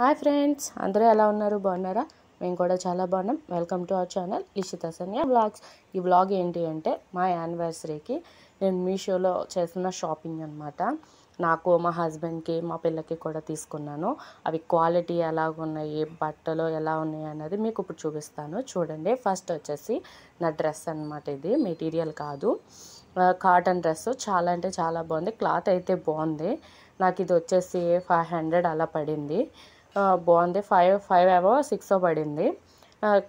hi friends అందరూ ఎలా ఉన్నారు బాగున్నారా మేము కూడా చాలా బాగున్నాం welcome to our channel Ishita Sanya blogs ఈ బ్లాగ్ ఏంటి అంటే మా యానివర్సరీకి నేను మీషోలో చేస్తున్న షాపింగ్ అనమాట నాకు మా హస్బెండ్కి మా పిల్లకి కూడా తీసుకున్నాను అవి క్వాలిటీ ఎలా ఉన్నాయి బట్టలు ఎలా ఉన్నాయి అన్నది మీకు ఇప్పుడు చూపిస్తాను చూడండి ఫస్ట్ వచ్చేసి నా డ్రెస్ అనమాట ఇది మెటీరియల్ కాదు కాటన్ డ్రెస్ చాలా అంటే చాలా బాగుంది క్లాత్ అయితే బాగుంది నాకు ఇది వచ్చేసి ఫైవ్ హండ్రెడ్ అలా పడింది బాగుంది ఫైవ్ ఫైవ్ అవో సిక్స్ పడింది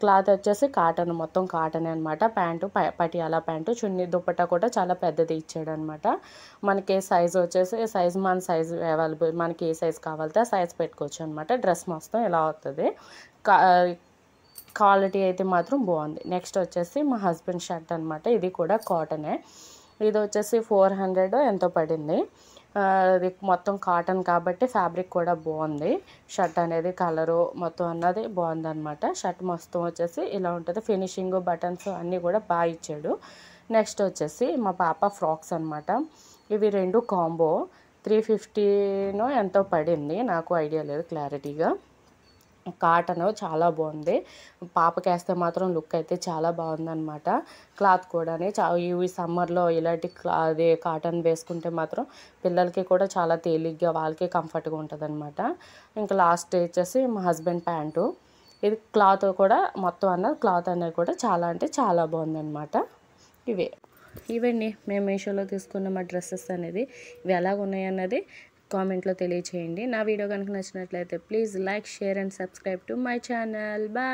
క్లాత్ వచ్చేసి కాటన్ మొత్తం కాటన్ అనమాట ప్యాంటు పటియాలా ప్యాంటు చున్నీ దుప్పట్టా కూడా చాలా పెద్దది ఇచ్చాడు అనమాట మనకి ఏ సైజు వచ్చేసి సైజు మన సైజు అవైలబుల్ మనకి ఏ సైజు కావాలితే ఆ సైజ్ పెట్టుకోవచ్చు అనమాట డ్రెస్ మొత్తం ఎలా అవుతుంది క్వాలిటీ అయితే మాత్రం బాగుంది నెక్స్ట్ వచ్చేసి మా హస్బెండ్ షర్ట్ అనమాట ఇది కూడా కాటనే ఇది వచ్చేసి ఫోర్ హండ్రెడ్ ఎంతో పడింది మొత్తం కాటన్ కాబట్టి ఫ్యాబ్రిక్ కూడా బాగుంది షర్ట్ అనేది కలరు మొత్తం అన్నది బాగుందనమాట షర్ట్ మొత్తం వచ్చేసి ఇలా ఉంటుంది ఫినిషింగ్ బటన్స్ అన్నీ కూడా బాగా ఇచ్చాడు నెక్స్ట్ వచ్చేసి మా పాప ఫ్రాక్స్ అనమాట ఇవి రెండు కాంబో త్రీ ఫిఫ్టీనో ఎంతో పడింది నాకు ఐడియా లేదు క్లారిటీగా కాటన్ చాలా బాగుంది పాపకేస్తే మాత్రం లుక్ అయితే చాలా బాగుందనమాట క్లాత్ కూడా ఇవి సమ్మర్లో ఇలాంటి అదే కాటన్ వేసుకుంటే మాత్రం పిల్లలకి కూడా చాలా తేలిగ్గా వాళ్ళకి కంఫర్ట్గా ఉంటుంది అనమాట ఇంకా లాస్ట్ వచ్చేసి మా హస్బెండ్ ప్యాంటు ఇది క్లాత్ కూడా మొత్తం అన్నది క్లాత్ అనేది కూడా చాలా అంటే చాలా బాగుందనమాట ఇవే ఇవండి మేము మీషోలో తీసుకున్న మా డ్రెస్సెస్ అనేది ఇవి ఎలాగ ఉన్నాయన్నది కామెంట్లో తెలియచేయండి నా వీడియో కనుక నచ్చినట్లయితే please like share and subscribe to my channel bye